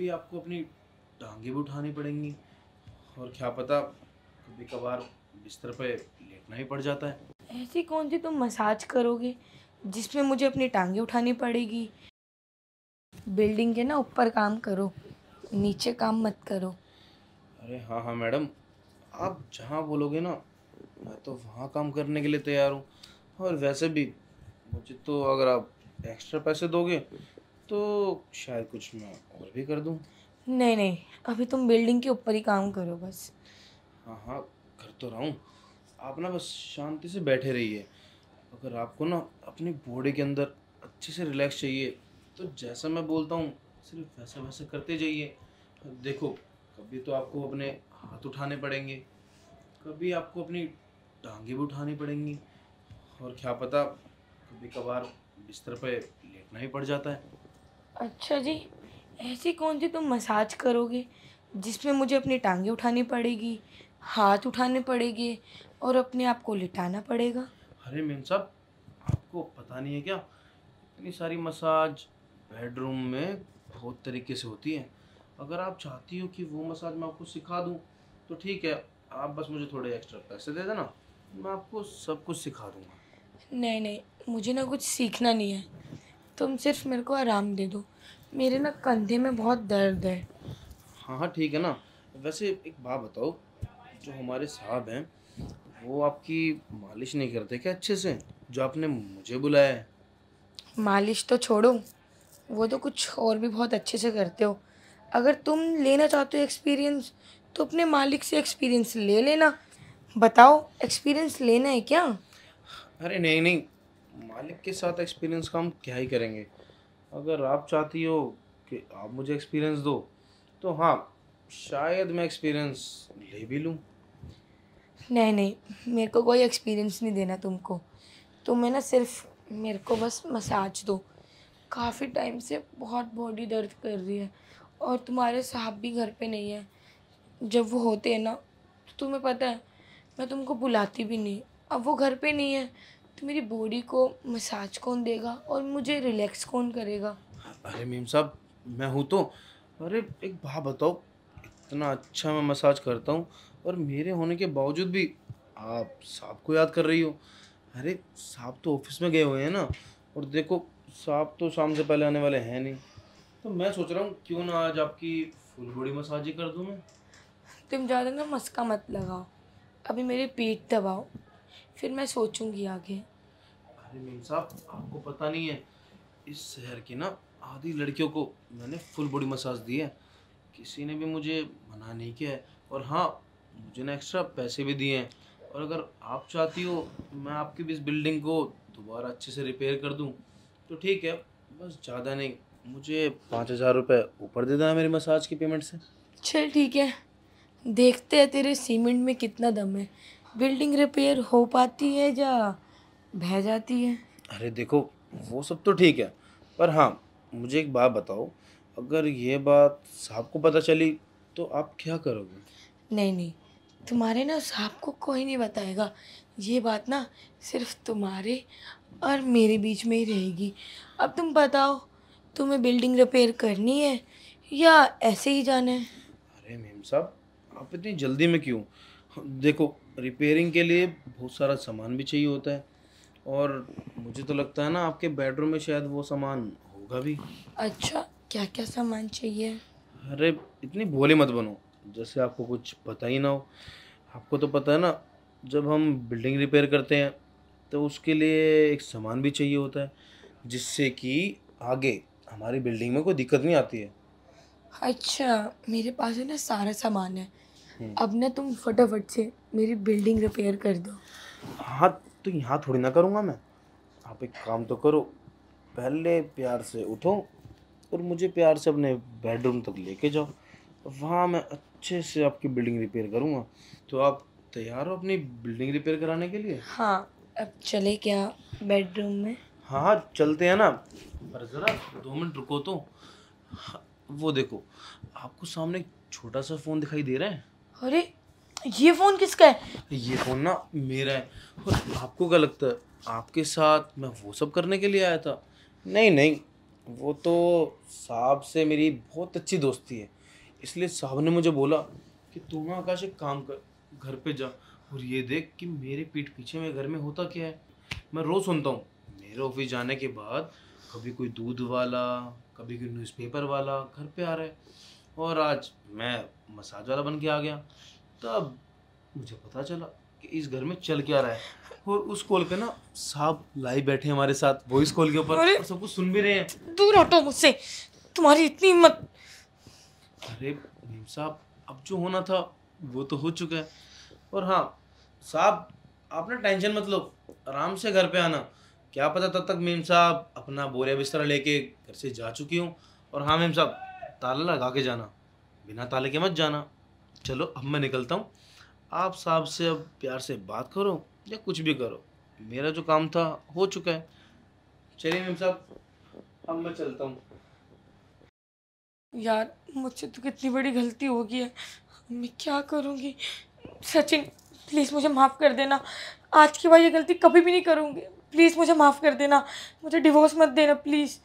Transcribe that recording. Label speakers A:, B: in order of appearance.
A: भी आपको अपनी टांगे भी उठानी पड़ेंगी और क्या पता कभी कभार बिस्तर पे लेटना ही पड़ जाता है
B: ऐसी कौन सी तुम मसाज करोगे जिसमें मुझे अपनी टांगे उठानी पड़ेगी बिल्डिंग के ना ऊपर काम करो नीचे काम मत करो
A: अरे हाँ हाँ मैडम आप जहाँ बोलोगे ना मैं तो वहाँ काम करने के लिए तैयार हूँ और वैसे भी मुझे तो अगर आप एक्स्ट्रा पैसे दोगे तो शायद कुछ मैं और भी कर दूँ
B: नहीं नहीं अभी तुम बिल्डिंग के ऊपर ही काम करो बस
A: हाँ हाँ कर तो रहा हूँ आप ना बस शांति से बैठे रहिए अगर आपको ना अपनी बॉडी के अंदर अच्छे से रिलैक्स चाहिए तो जैसा मैं बोलता हूँ सिर्फ वैसा वैसा करते जाइए देखो कभी तो आपको अपने हाथ उठाने पड़ेंगे कभी आपको अपनी टांगे भी उठानी पड़ेंगी और क्या पता कभी कभार बिस्तर पे लेटना ही पड़ जाता है
B: अच्छा जी ऐसी कौन सी तुम मसाज करोगे जिसमें मुझे अपनी टांगे उठानी पड़ेगी हाथ उठाने पड़ेंगे और अपने आप को लिटाना पड़ेगा
A: अरे मेन साहब आपको पता नहीं है क्या इतनी सारी मसाज बेडरूम में बहुत तरीके से होती है अगर आप चाहती हो कि वो मसाज मैं आपको सिखा दूँ तो ठीक है आप बस मुझे थोड़े एक्स्ट्रा पैसे दे देना मैं आपको सब कुछ सिखा दूँगा
B: नहीं नहीं मुझे ना कुछ सीखना नहीं है तुम सिर्फ मेरे को आराम दे दो मेरे ना कंधे में बहुत दर्द है
A: हाँ हाँ ठीक है ना वैसे एक बात बताओ जो हमारे साहब हैं वो आपकी मालिश नहीं करते क्या अच्छे से जो आपने मुझे बुलाया है
B: मालिश तो छोड़ो वो तो कुछ और भी बहुत अच्छे से करते हो अगर तुम लेना चाहते हो एक्सपीरियंस तो अपने मालिक से एक्सपीरियंस ले लेना बताओ एक्सपीरियंस लेना है क्या
A: अरे नहीं नहीं मालिक के साथ एक्सपीरियंस का हम क्या ही करेंगे अगर आप चाहती हो कि आप मुझे एक्सपीरियंस दो तो हाँ शायद मैं एक्सपीरियंस ले भी लूँ
B: नहीं नहीं मेरे को कोई एक्सपीरियंस नहीं देना तुमको तुम्हें ना सिर्फ मेरे को बस मसाज दो काफ़ी टाइम से बहुत बॉडी दर्द कर रही है और तुम्हारे साहब भी घर पे नहीं है जब वो होते हैं ना तो तुम्हें पता है मैं तुमको बुलाती भी नहीं अब वो घर पे नहीं है तो मेरी बॉडी को मसाज कौन देगा और मुझे रिलैक्स कौन करेगा
A: अरे मीम साहब मैं हूँ तो अरे एक बात बताओ इतना अच्छा मैं मसाज करता हूँ और मेरे होने के बावजूद भी आप साहब को याद कर रही हो अरे साहब तो ऑफिस में गए हुए हैं ना और देखो साहब तो शाम से पहले आने वाले हैं नहीं तो मैं सोच रहा हूँ क्यों ना आज आपकी फुल बॉडी मसाज ही कर दूँ मैं
B: तुम ज़्यादा ना मस्का मत लगाओ अभी मेरे पेट दबाओ फिर मैं सोचूंगी आगे
A: अरे मीम साहब आपको पता नहीं है इस शहर की ना आधी लड़कियों को मैंने फुल बॉडी मसाज दी है किसी ने भी मुझे मना नहीं किया है और हाँ मुझे ना एक्स्ट्रा पैसे भी दिए हैं और अगर आप चाहती हो मैं आपकी भी इस बिल्डिंग को दोबारा अच्छे से रिपेयर कर दूँ तो ठीक है बस ज़्यादा नहीं मुझे पाँच हज़ार रुपये ऊपर दे देना मेरी मसाज की पेमेंट से
B: चल ठीक है देखते हैं तेरे सीमेंट में कितना दम है बिल्डिंग रिपेयर हो पाती है या बह जाती है
A: अरे देखो वो सब तो ठीक है पर हाँ मुझे एक बात बताओ अगर ये बात साहब को पता चली तो आप क्या करोगे
B: नहीं नहीं तुम्हारे ना साहब को कोई नहीं बताएगा ये बात ना सिर्फ तुम्हारे और मेरे बीच में ही रहेगी अब तुम बताओ तुम्हें बिल्डिंग रिपेयर करनी है या ऐसे ही जाना है
A: अरे मेम साहब आप इतनी जल्दी में क्यों देखो रिपेयरिंग के लिए बहुत सारा सामान भी चाहिए होता है और मुझे तो लगता है ना आपके बेडरूम में शायद वो सामान होगा भी
B: अच्छा क्या क्या सामान चाहिए
A: अरे इतनी भोले मत बनो जैसे आपको कुछ पता ही ना हो आपको तो पता है ना जब हम बिल्डिंग रिपेयर करते हैं तो उसके लिए एक सामान भी चाहिए होता है जिससे कि आगे हमारी बिल्डिंग में कोई दिक्कत नहीं आती है
B: अच्छा मेरे पास है ना सारा सामान है हम्म। अब ना तुम फटाफट से मेरी बिल्डिंग रिपेयर कर दो
A: हाँ तो यहाँ थोड़ी ना करूँगा मैं आप एक काम तो करो पहले प्यार से उठो और मुझे प्यार से अपने बेडरूम तक लेके जाओ वहाँ मैं अच्छे से आपकी बिल्डिंग रिपेयर करूँगा तो आप तैयार हो अपनी बिल्डिंग रिपेयर कराने के लिए
B: हाँ अब चले क्या बेडरूम में
A: हाँ हाँ चलते हैं ना पर ज़रा दो मिनट रुको तो हाँ, वो देखो आपको सामने छोटा सा फ़ोन दिखाई दे रहा है
B: अरे ये फ़ोन किसका है
A: ये फ़ोन ना मेरा है और आपको क्या लगता है आपके साथ मैं वो सब करने के लिए आया था नहीं नहीं वो तो साहब से मेरी बहुत अच्छी दोस्ती है इसलिए साहब ने मुझे बोला कि तू ना आकाश एक काम कर घर पे जा और ये देख कि मेरे पीठ पीछे मेरे घर में होता क्या है मैं रोज़ सुनता हूँ मेरे ऑफिस जाने के बाद कभी कोई दूध वाला कभी कोई न्यूज़पेपर वाला घर पे आ रहा है और आज मैं मसाज वाला बन के आ गया तब मुझे पता चला कि इस घर में चल क्या रहा है
B: और उस कॉल पे ना
A: साहब लाइव बैठे हमारे साथ वॉइस कॉल के ऊपर सब कुछ सुन भी रहे हैं
B: दूर हटो मुझसे तुम्हारी इतनी हिम्मत
A: अरे साहब अब जो होना था वो तो हो चुका है और हाँ साहब आप ना टेंशन मत लो आराम से घर पे आना क्या पता तब तक मेम साहब अपना बोरिया बिस्तर लेके घर से जा चुकी हूँ और हाँ मेम साहब ताला लगा के जाना बिना ताले के मत जाना चलो अब मैं निकलता हूँ आप साहब से अब प्यार से बात करो या कुछ भी करो मेरा जो काम था हो चुका है चलिए मैम साहब अब मैं चलता हूँ
B: यार मुझसे तो कितनी बड़ी गलती होगी है मैं क्या करूँगी सचिन प्लीज़ मुझे माफ़ कर देना आज के बाद ये गलती कभी भी नहीं करूँगी प्लीज़ मुझे माफ़ कर देना मुझे डिवोर्स मत देना प्लीज़